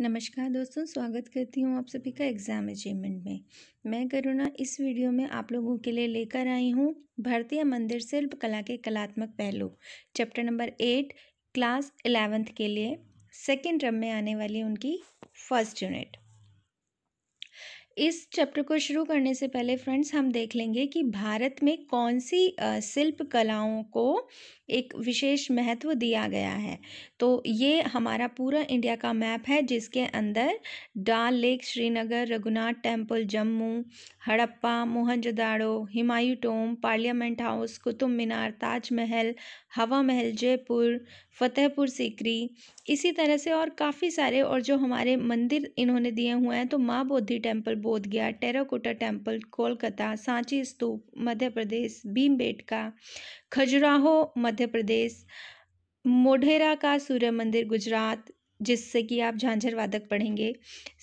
नमस्कार दोस्तों स्वागत करती हूँ आप सभी का एग्ज़ाम अचीवमेंट में मैं करुणा इस वीडियो में आप लोगों के लिए लेकर आई हूँ भारतीय मंदिर शिल्प कला के कलात्मक पहलू chapter number eight class eleventh के लिए सेकेंड रम में आने वाली उनकी फर्स्ट यूनिट इस चैप्टर को शुरू करने से पहले फ्रेंड्स हम देख लेंगे कि भारत में कौन सी शिल्प कलाओं को एक विशेष महत्व दिया गया है तो ये हमारा पूरा इंडिया का मैप है जिसके अंदर Dal lake Srinagar Raghunath temple Jammu Harappa Mohenjodaro Humayun tomb parliament house Qutub Minar Taj Mahal Hawa Mahal Jaipur Fatehpur Sikri इसी तरह से और काफ़ी सारे और जो हमारे मंदिर इन्होंने दिए हुए हैं तो माँ बोधि temple Bodh Gaya terracotta temple Kolkata Sanchi Stupa Madhya Pradesh Bhimbetka Khajuraho Madhya Pradesh Modhera का सूर्य मंदिर गुजरात जिससे कि आप झांझर वादक पढ़ेंगे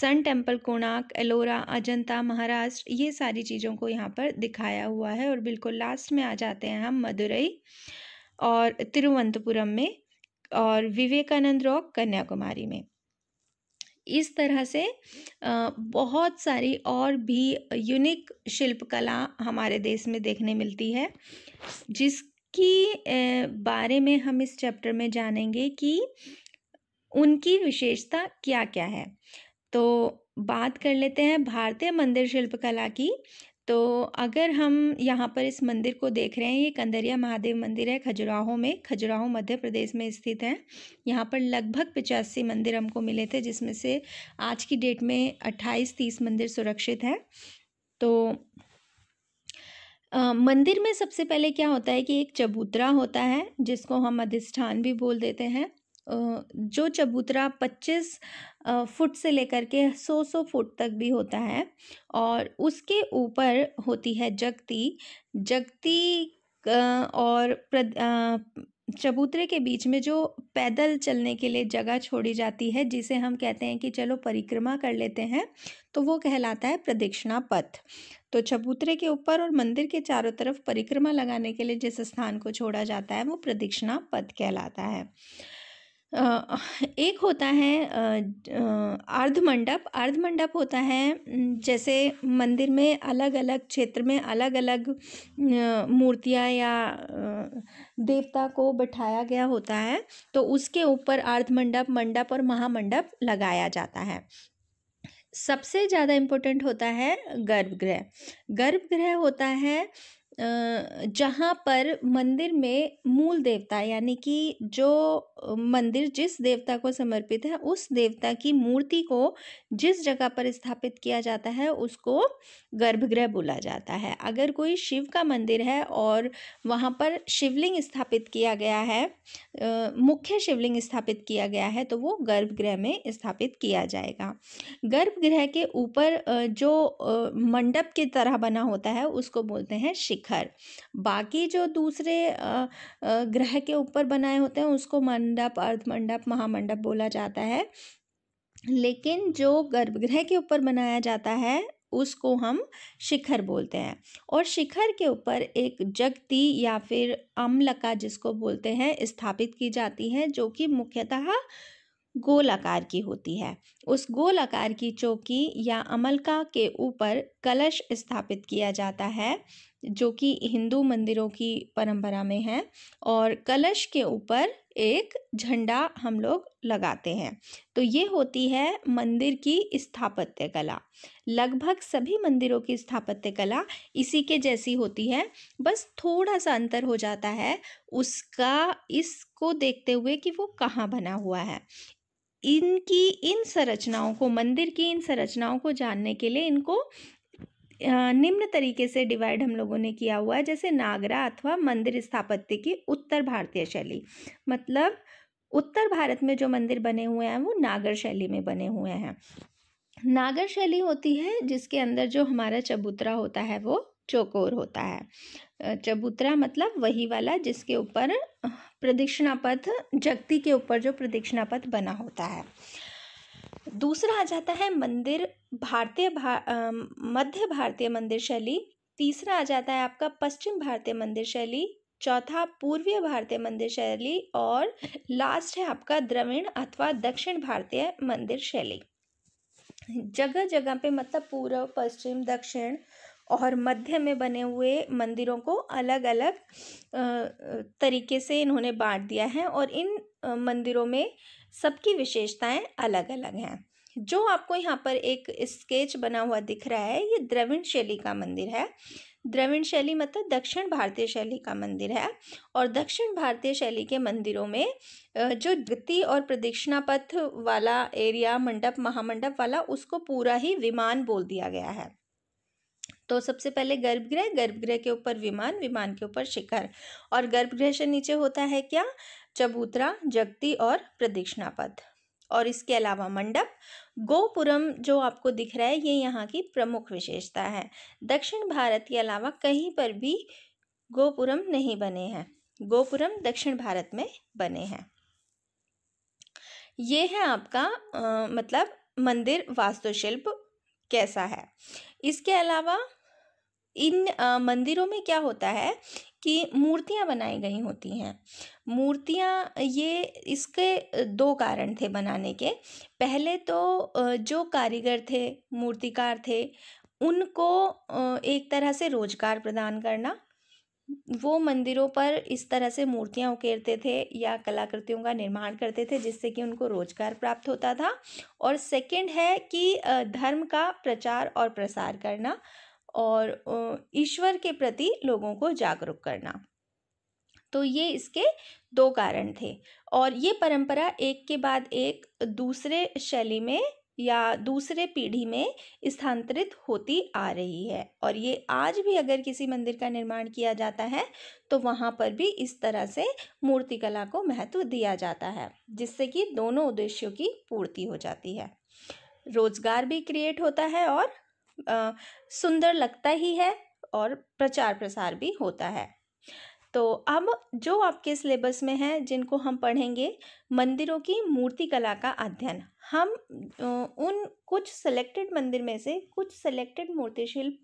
सन टेम्पल कोणार्क एलोरा अजंता महाराष्ट्र ये सारी चीज़ों को यहाँ पर दिखाया हुआ है और बिल्कुल लास्ट में आ जाते हैं हम मदुरई और तिरुवंतपुरम में और विवेकानंद रॉक कन्याकुमारी में इस तरह से बहुत सारी और भी यूनिक शिल्पकला हमारे देश में देखने मिलती है जिसकी बारे में हम इस चैप्टर में जानेंगे कि उनकी विशेषता क्या क्या है तो बात कर लेते हैं भारतीय मंदिर शिल्पकला की तो अगर हम यहाँ पर इस मंदिर को देख रहे हैं ये कंदरिया महादेव मंदिर है खजुराहो में खजुराहो मध्य प्रदेश में स्थित है यहाँ पर लगभग पचासी मंदिर हमको मिले थे जिसमें से आज की डेट में अट्ठाईस तीस मंदिर सुरक्षित हैं तो आ, मंदिर में सबसे पहले क्या होता है कि एक चबूतरा होता है जिसको हम अधिष्ठान भी बोल देते हैं जो चबूतरा 25 फुट से लेकर के 100-100 फुट तक भी होता है और उसके ऊपर होती है जगती जगती और चबूतरे के बीच में जो पैदल चलने के लिए जगह छोड़ी जाती है जिसे हम कहते हैं कि चलो परिक्रमा कर लेते हैं तो वो कहलाता है प्रदक्षिणा पथ तो चबूतरे के ऊपर और मंदिर के चारों तरफ परिक्रमा लगाने के लिए जिस स्थान को छोड़ा जाता है वो प्रदक्षिणा पथ कहलाता है एक होता है अर्ध मंडप अर्ध मंडप होता है जैसे मंदिर में अलग अलग क्षेत्र में अलग अलग मूर्तियां या देवता को बैठाया गया होता है तो उसके ऊपर अर्ध मंडप मंडप और महामंडप लगाया जाता है सबसे ज़्यादा इम्पोर्टेंट होता है गर्भगृह गर्भगृह होता है जहाँ पर मंदिर में मूल देवता यानी कि जो मंदिर जिस देवता को समर्पित है उस देवता की मूर्ति को जिस जगह पर स्थापित किया जाता है उसको गर्भगृह बोला जाता है अगर कोई शिव का मंदिर है और वहाँ पर शिवलिंग स्थापित किया गया है मुख्य शिवलिंग स्थापित किया गया है तो वो गर्भगृह में स्थापित किया जाएगा गर्भगृह के ऊपर जो मंडप की तरह बना होता है उसको बोलते हैं शिखर शिखर बाकी जो दूसरे ग्रह के ऊपर बनाए होते हैं उसको मंडप अर्धमंडप महामंडप बोला जाता है लेकिन जो गर्भगृह के ऊपर बनाया जाता है उसको हम शिखर बोलते हैं और शिखर के ऊपर एक जगती या फिर अम्लका जिसको बोलते हैं स्थापित की जाती है जो कि मुख्यतः गोल आकार की होती है उस गोल आकार की चौकी या अमलका के ऊपर कलश स्थापित किया जाता है जो कि हिंदू मंदिरों की परंपरा में है और कलश के ऊपर एक झंडा हम लोग लगाते हैं तो ये होती है मंदिर की स्थापत्य कला लगभग सभी मंदिरों की स्थापत्य कला इसी के जैसी होती है बस थोड़ा सा अंतर हो जाता है उसका इसको देखते हुए कि वो कहाँ बना हुआ है इनकी इन संरचनाओं को मंदिर की इन संरचनाओं को जानने के लिए इनको निम्न तरीके से डिवाइड हम लोगों ने किया हुआ है जैसे नागरा अथवा मंदिर स्थापत्य की उत्तर भारतीय शैली मतलब उत्तर भारत में जो मंदिर बने हुए हैं वो नागर शैली में बने हुए हैं नागर शैली होती है जिसके अंदर जो हमारा चबूतरा होता है वो चौकोर होता है चबूतरा मतलब वही वाला जिसके ऊपर प्रदक्षिणा पथ जगती के ऊपर जो प्रदक्षिणा पथ बना होता है दूसरा आ जाता है मंदिर भारतीय भा, मध्य भारतीय मंदिर शैली तीसरा आ जाता है आपका पश्चिम भारतीय मंदिर शैली चौथा पूर्वीय भारतीय मंदिर शैली और लास्ट है आपका द्रविण अथवा दक्षिण भारतीय मंदिर शैली जगह जगह पे मतलब पूर्व पश्चिम दक्षिण और मध्य में बने हुए मंदिरों को अलग अलग तरीके से इन्होंने बांट दिया है और इन मंदिरों में सबकी विशेषताएं अलग अलग हैं जो आपको यहाँ पर एक स्केच बना हुआ दिख रहा है ये द्रविण शैली का मंदिर है द्रविण शैली मतलब दक्षिण भारतीय शैली का मंदिर है और दक्षिण भारतीय शैली के मंदिरों में जो द्वितीय और प्रदक्षिणा पथ वाला एरिया मंडप महामंडप वाला उसको पूरा ही विमान बोल दिया गया है तो सबसे पहले गर्भगृह गर्भगृह के ऊपर विमान विमान के ऊपर शिखर और गर्भगृह से नीचे होता है क्या चबूतरा जगती और प्रदीक्षणा पथ और इसके अलावा मंडप गोपुरम जो आपको दिख रहा है ये यहाँ की प्रमुख विशेषता है दक्षिण भारत के अलावा कहीं पर भी गोपुरम नहीं बने हैं गोपुरम दक्षिण भारत में बने हैं ये है आपका आ, मतलब मंदिर वास्तुशिल्प कैसा है इसके अलावा इन आ, मंदिरों में क्या होता है कि मूर्तियाँ बनाई गई होती हैं मूर्तियाँ ये इसके दो कारण थे बनाने के पहले तो जो कारीगर थे मूर्तिकार थे उनको एक तरह से रोजगार प्रदान करना वो मंदिरों पर इस तरह से मूर्तियाँ उकेरते थे या कलाकृतियों का निर्माण करते थे जिससे कि उनको रोजगार प्राप्त होता था और सेकंड है कि धर्म का प्रचार और प्रसार करना और ईश्वर के प्रति लोगों को जागरूक करना तो ये इसके दो कारण थे और ये परंपरा एक के बाद एक दूसरे शैली में या दूसरे पीढ़ी में स्थानांतरित होती आ रही है और ये आज भी अगर किसी मंदिर का निर्माण किया जाता है तो वहाँ पर भी इस तरह से मूर्तिकला को महत्व दिया जाता है जिससे कि दोनों उद्देश्यों की पूर्ति हो जाती है रोजगार भी क्रिएट होता है और सुंदर लगता ही है और प्रचार प्रसार भी होता है तो अब जो आपके सिलेबस में है जिनको हम पढ़ेंगे मंदिरों की मूर्ति कला का अध्ययन हम उन कुछ सिलेक्टेड मंदिर में से कुछ सेलेक्टेड मूर्तिशिल्प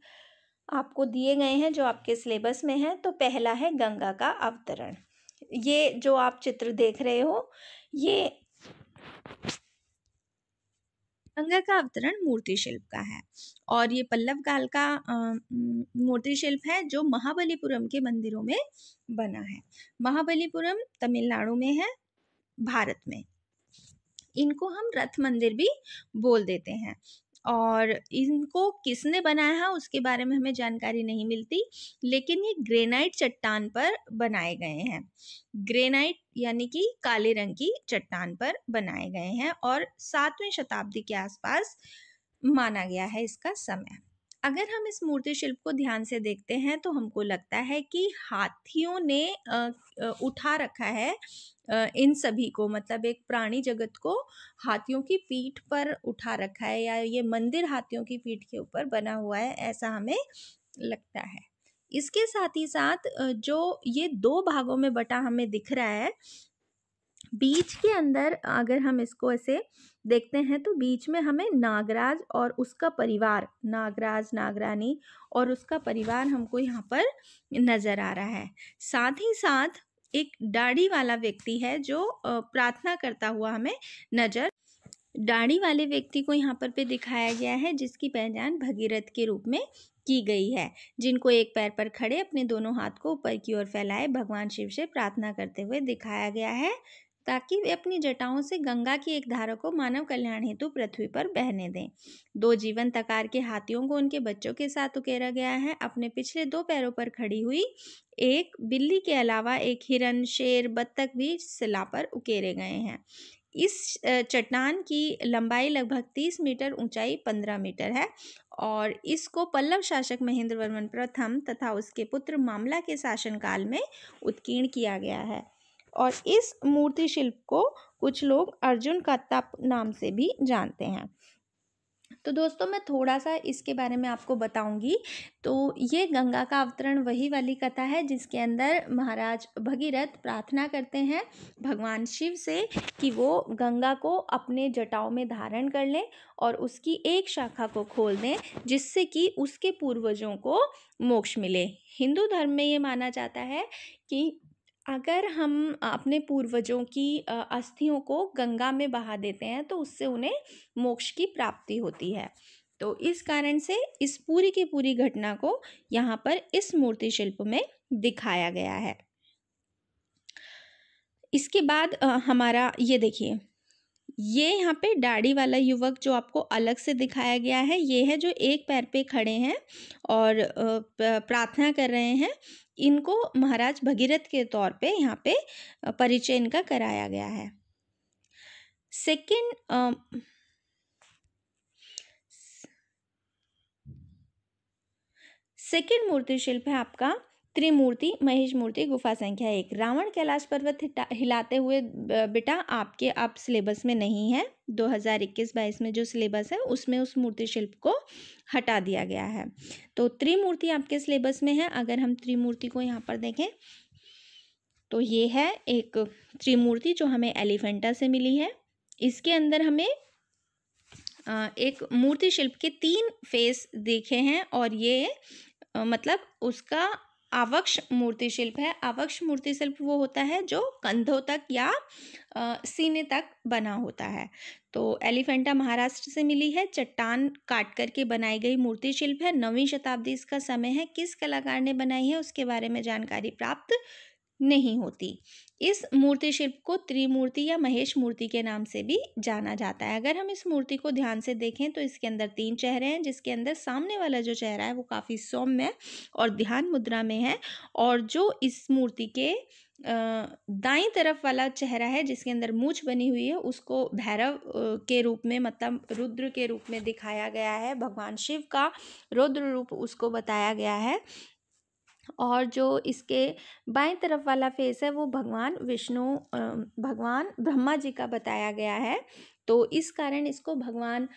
आपको दिए गए हैं जो आपके सिलेबस में है तो पहला है गंगा का अवतरण ये जो आप चित्र देख रहे हो ये गंगा का अवतरण मूर्ति शिल्प का है और ये पल्लव काल का मूर्ति शिल्प है जो महाबलीपुरम के मंदिरों में बना है महाबलीपुरम तमिलनाडु में है भारत में इनको हम रथ मंदिर भी बोल देते हैं और इनको किसने बनाया है उसके बारे में हमें जानकारी नहीं मिलती लेकिन ये ग्रेनाइट चट्टान पर बनाए गए हैं ग्रेनाइट यानी कि काले रंग की चट्टान पर बनाए गए हैं और सातवें शताब्दी के आसपास माना गया है इसका समय अगर हम इस मूर्ति शिल्प को ध्यान से देखते हैं तो हमको लगता है कि हाथियों ने उठा रखा है इन सभी को मतलब एक प्राणी जगत को हाथियों की पीठ पर उठा रखा है या ये मंदिर हाथियों की पीठ के ऊपर बना हुआ है ऐसा हमें लगता है इसके साथ ही साथ जो ये दो भागों में बटा हमें दिख रहा है बीच के अंदर अगर हम इसको ऐसे देखते हैं तो बीच में हमें नागराज और उसका परिवार नागराज नागरानी और उसका परिवार हमको यहाँ पर नज़र आ रहा है साथ ही साथ एक दाढ़ी वाला व्यक्ति है जो प्रार्थना करता हुआ हमें नज़र दाढ़ी वाले व्यक्ति को यहाँ पर पे दिखाया गया है जिसकी पहचान भगीरथ के रूप में की गई है जिनको एक पैर पर खड़े अपने दोनों हाथ को ऊपर की ओर फैलाए भगवान शिव से प्रार्थना करते हुए दिखाया गया है ताकि वे अपनी जटाओं से गंगा की एक धारा को मानव कल्याण हेतु पृथ्वी पर बहने दें दो जीवन तकार के हाथियों को उनके बच्चों के साथ उकेरा गया है अपने पिछले दो पैरों पर खड़ी हुई एक बिल्ली के अलावा एक हिरन शेर बत्तख भी सिला पर उकेरे गए हैं इस चट्टान की लंबाई लगभग तीस मीटर ऊंचाई पंद्रह मीटर है और इसको पल्लव शासक महेंद्र वर्मन प्रथम तथा उसके पुत्र मामला के शासनकाल में उत्कीर्ण किया गया है और इस मूर्ति शिल्प को कुछ लोग अर्जुन का तप नाम से भी जानते हैं तो दोस्तों मैं थोड़ा सा इसके बारे में आपको बताऊंगी तो ये गंगा का अवतरण वही वाली कथा है जिसके अंदर महाराज भगीरथ प्रार्थना करते हैं भगवान शिव से कि वो गंगा को अपने जटाओं में धारण कर लें और उसकी एक शाखा को खोल दें जिससे कि उसके पूर्वजों को मोक्ष मिले हिंदू धर्म में ये माना जाता है कि अगर हम अपने पूर्वजों की अस्थियों को गंगा में बहा देते हैं तो उससे उन्हें मोक्ष की प्राप्ति होती है तो इस कारण से इस पूरी की पूरी घटना को यहाँ पर इस मूर्ति शिल्प में दिखाया गया है इसके बाद हमारा ये देखिए ये यहाँ पे दाढ़ी वाला युवक जो आपको अलग से दिखाया गया है ये है जो एक पैर पे खड़े हैं और प्रार्थना कर रहे हैं इनको महाराज भगीरथ के तौर पे यहाँ पे परिचय इनका कराया गया है सेकंड सेकंड मूर्ति शिल्प है आपका त्रिमूर्ति महेश मूर्ति गुफा संख्या एक रावण कैलाश पर्वत हिलाते हुए बेटा आपके आप सिलेबस में नहीं है 2021-22 में जो सिलेबस है उसमें उस मूर्ति शिल्प को हटा दिया गया है तो त्रिमूर्ति आपके सिलेबस में है अगर हम त्रिमूर्ति को यहाँ पर देखें तो ये है एक त्रिमूर्ति जो हमें एलिफेंटा से मिली है इसके अंदर हमें एक मूर्ति शिल्प के तीन फेस देखे हैं और ये मतलब उसका आवक्ष मूर्ति शिल्प है आवक्ष मूर्ति शिल्प वो होता है जो कंधों तक या आ, सीने तक बना होता है तो एलिफेंटा महाराष्ट्र से मिली है चट्टान काट करके बनाई गई मूर्ति शिल्प है नवीं शताब्दी इसका समय है किस कलाकार ने बनाई है उसके बारे में जानकारी प्राप्त नहीं होती इस मूर्ति शिल्प को त्रिमूर्ति या महेश मूर्ति के नाम से भी जाना जाता है अगर हम इस मूर्ति को ध्यान से देखें तो इसके अंदर तीन चेहरे हैं जिसके अंदर सामने वाला जो चेहरा है वो काफ़ी सौम्य है और ध्यान मुद्रा में है और जो इस मूर्ति के दाई तरफ वाला चेहरा है जिसके अंदर मूछ बनी हुई है उसको भैरव के रूप में मतलब रुद्र के रूप में दिखाया गया है भगवान शिव का रुद्र रूप उसको बताया गया है और जो इसके बाएं तरफ वाला फेस है वो भगवान विष्णु भगवान ब्रह्मा जी का बताया गया है तो इस कारण इसको भगवान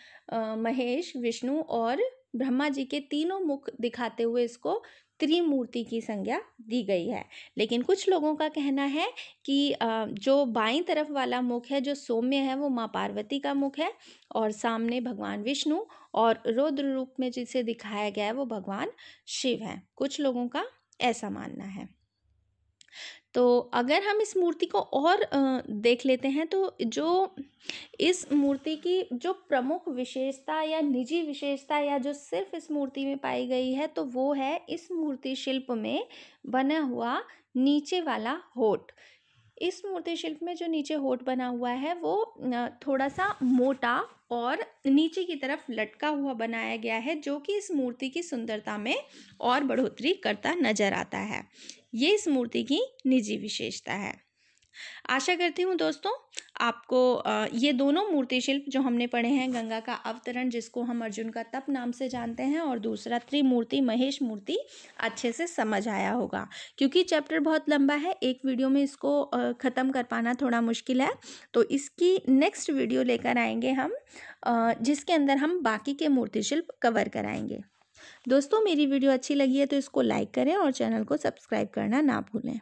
महेश विष्णु और ब्रह्मा जी के तीनों मुख दिखाते हुए इसको त्रिमूर्ति की संज्ञा दी गई है लेकिन कुछ लोगों का कहना है कि जो बाईं तरफ वाला मुख है जो सौम्य है वो माँ पार्वती का मुख है और सामने भगवान विष्णु और रुद्र रूप में जिसे दिखाया गया है वो भगवान शिव है कुछ लोगों का ऐसा मानना है तो अगर हम इस मूर्ति को और देख लेते हैं तो जो इस मूर्ति की जो प्रमुख विशेषता या निजी विशेषता या जो सिर्फ इस मूर्ति में पाई गई है तो वो है इस मूर्ति शिल्प में बना हुआ नीचे वाला होठ इस मूर्ति शिल्प में जो नीचे होठ बना हुआ है वो थोड़ा सा मोटा और नीचे की तरफ लटका हुआ बनाया गया है जो कि इस मूर्ति की सुंदरता में और बढ़ोतरी करता नजर आता है ये इस मूर्ति की निजी विशेषता है आशा करती हूँ दोस्तों आपको ये दोनों मूर्ति शिल्प जो हमने पढ़े हैं गंगा का अवतरण जिसको हम अर्जुन का तप नाम से जानते हैं और दूसरा त्रिमूर्ति महेश मूर्ति अच्छे से समझ आया होगा क्योंकि चैप्टर बहुत लंबा है एक वीडियो में इसको ख़त्म कर पाना थोड़ा मुश्किल है तो इसकी नेक्स्ट वीडियो लेकर आएंगे हम जिसके अंदर हम बाकी के मूर्ति शिल्प कवर कराएंगे दोस्तों मेरी वीडियो अच्छी लगी है तो इसको लाइक करें और चैनल को सब्सक्राइब करना ना भूलें